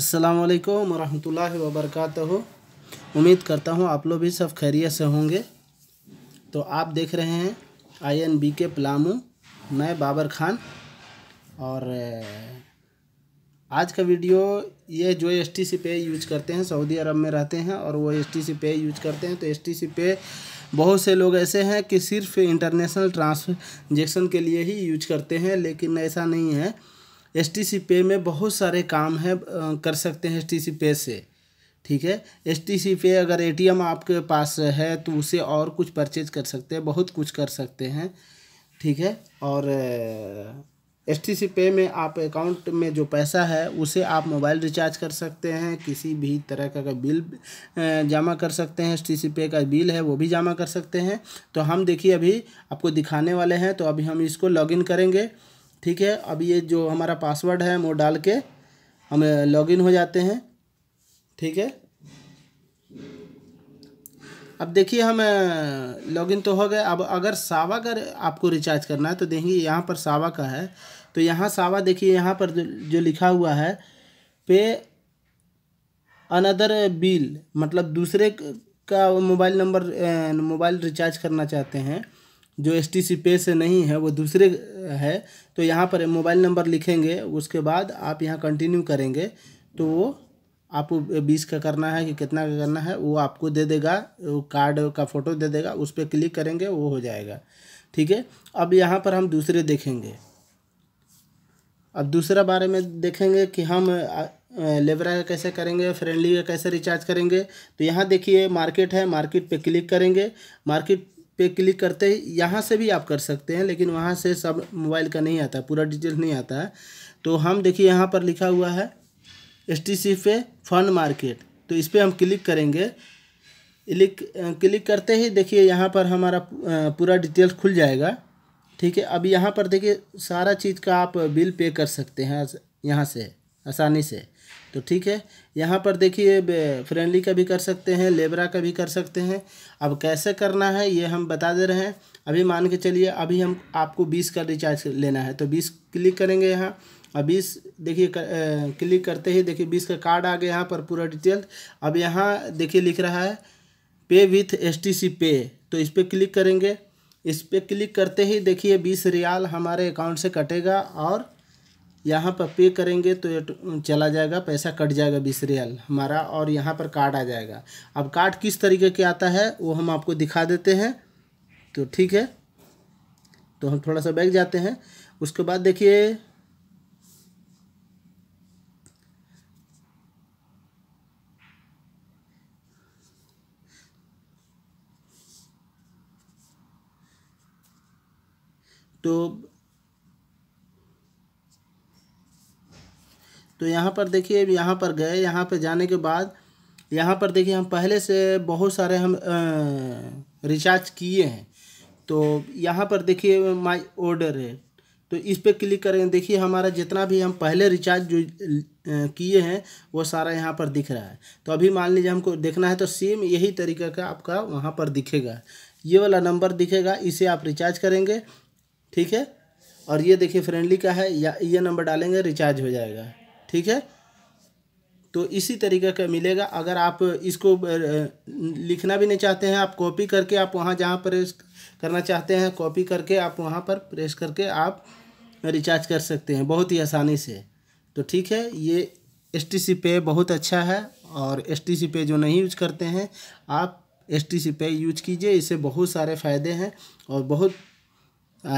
असलकम वरहमल वबरकत उम्मीद करता हूँ आप लोग भी सब खैरियत से होंगे तो आप देख रहे हैं आई एन बी के प्लामू मैं बाबर खान और आज का वीडियो ये जो एस टी सी पे यूज करते हैं सऊदी अरब में रहते हैं और वो एस टी सी पे यूज करते हैं तो एस टी सी पे बहुत से लोग ऐसे हैं कि सिर्फ इंटरनेशनल ट्रांसजेक्शन के लिए ही यूज करते हैं लेकिन ऐसा नहीं है एस टी सी पे में बहुत सारे काम है कर सकते हैं एस टी सी पे से ठीक है एस टी सी पे अगर ए टी एम आपके पास है तो उसे और कुछ परचेज कर सकते हैं बहुत कुछ कर सकते हैं ठीक है और एस टी सी पे में आप अकाउंट में जो पैसा है उसे आप मोबाइल रिचार्ज कर सकते हैं किसी भी तरह का बिल जमा कर सकते हैं एस टी सी पे का बिल है वो भी जमा कर सकते हैं तो हम देखिए अभी आपको दिखाने वाले हैं तो अभी हम इसको लॉगिन करेंगे ठीक है अब ये जो हमारा पासवर्ड है वो डाल के हम लॉगिन हो जाते हैं ठीक है अब देखिए हम लॉगिन तो हो गए अब अगर सावा का आपको रिचार्ज करना है तो देखिए यहाँ पर सावा का है तो यहाँ सावा देखिए यहाँ पर जो, जो लिखा हुआ है पे अनदर बिल मतलब दूसरे का मोबाइल नंबर मोबाइल रिचार्ज करना चाहते हैं जो एस टी सी पे से नहीं है वो दूसरे है तो यहाँ पर मोबाइल नंबर लिखेंगे उसके बाद आप यहाँ कंटिन्यू करेंगे तो वो आपको बीस का करना है कि कितना का करना है वो आपको दे देगा वो कार्ड का फ़ोटो दे देगा उस पर क्लिक करेंगे वो हो जाएगा ठीक है अब यहाँ पर हम दूसरे देखेंगे अब दूसरा बारे में देखेंगे कि हम लेबरा का कैसे करेंगे फ्रेंडली का कैसे रिचार्ज करेंगे तो यहाँ देखिए मार्केट है मार्केट पे क्लिक करेंगे मार्केट पे क्लिक करते ही यहाँ से भी आप कर सकते हैं लेकिन वहाँ से सब मोबाइल का नहीं आता पूरा डिटेल नहीं आता है तो हम देखिए यहाँ पर लिखा हुआ है एस टी सी पे फंड मार्केट तो इस पर हम क्लिक करेंगे क्लिक क्लिक करते ही देखिए यहाँ पर हमारा पूरा डिटेल खुल जाएगा ठीक है अब यहाँ पर देखिए सारा चीज़ का आप बिल पे कर सकते हैं यहाँ से आसानी से तो ठीक है यहाँ पर देखिए फ्रेंडली का भी कर सकते हैं लेबरा का भी कर सकते हैं अब कैसे करना है ये हम बता दे रहे हैं अभी मान के चलिए अभी हम आपको बीस का रिचार्ज लेना है तो बीस क्लिक करेंगे यहाँ अब बीस देखिए कर, क्लिक करते ही देखिए बीस का कार्ड आ गया यहाँ पर पूरा डिटेल अब यहाँ देखिए लिख रहा है पे विथ एस टी सी पे तो इस पर क्लिक करेंगे इस पर क्लिक करते ही देखिए बीस रियाल हमारे अकाउंट से कटेगा और यहाँ पर पे करेंगे तो ये चला जाएगा पैसा कट जाएगा बीस रियल हमारा और यहाँ पर कार्ड आ जाएगा अब कार्ड किस तरीके के आता है वो हम आपको दिखा देते हैं तो ठीक है तो हम थोड़ा सा बैग जाते हैं उसके बाद देखिए तो तो यहाँ पर देखिए यहाँ पर गए यहाँ पर जाने के बाद यहाँ पर देखिए हम पहले से बहुत सारे हम रिचार्ज किए हैं तो यहाँ पर देखिए माय ऑर्डर है तो इस पर क्लिक करेंगे देखिए हमारा जितना भी हम पहले रिचार्ज जो किए हैं वो सारा यहाँ पर दिख रहा है तो अभी मान लीजिए हमको देखना है तो सेम यही तरीक़ा का आपका वहाँ पर दिखेगा ये वाला नंबर दिखेगा इसे आप रिचार्ज करेंगे ठीक है और ये देखिए फ्रेंडली का है या ये नंबर डालेंगे रिचार्ज हो जाएगा ठीक है तो इसी तरीके का मिलेगा अगर आप इसको लिखना भी नहीं चाहते हैं आप कॉपी करके आप वहाँ जहाँ प्रेस करना चाहते हैं कॉपी करके आप वहाँ पर प्रेस करके आप रिचार्ज कर सकते हैं बहुत ही आसानी से तो ठीक है ये एस टी सी पे बहुत अच्छा है और एस टी सी पे जो नहीं यूज करते हैं आप एस टी सी पे यूज कीजिए इससे बहुत सारे फ़ायदे हैं और बहुत आ,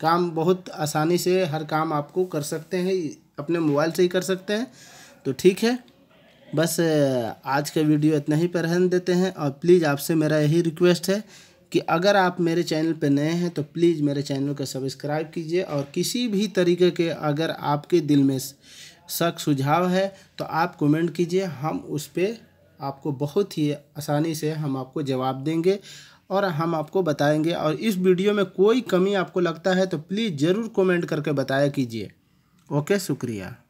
काम बहुत आसानी से हर काम आपको कर सकते हैं अपने मोबाइल से ही कर सकते हैं तो ठीक है बस आज का वीडियो इतना ही पर देते हैं और प्लीज़ आपसे मेरा यही रिक्वेस्ट है कि अगर आप मेरे चैनल पर नए हैं तो प्लीज़ मेरे चैनल को सब्सक्राइब कीजिए और किसी भी तरीके के अगर आपके दिल में शक सुझाव है तो आप कमेंट कीजिए हम उस पर आपको बहुत ही आसानी से हम आपको जवाब देंगे और हम आपको बताएंगे और इस वीडियो में कोई कमी आपको लगता है तो प्लीज़ ज़रूर कमेंट करके बताया कीजिए ओके शुक्रिया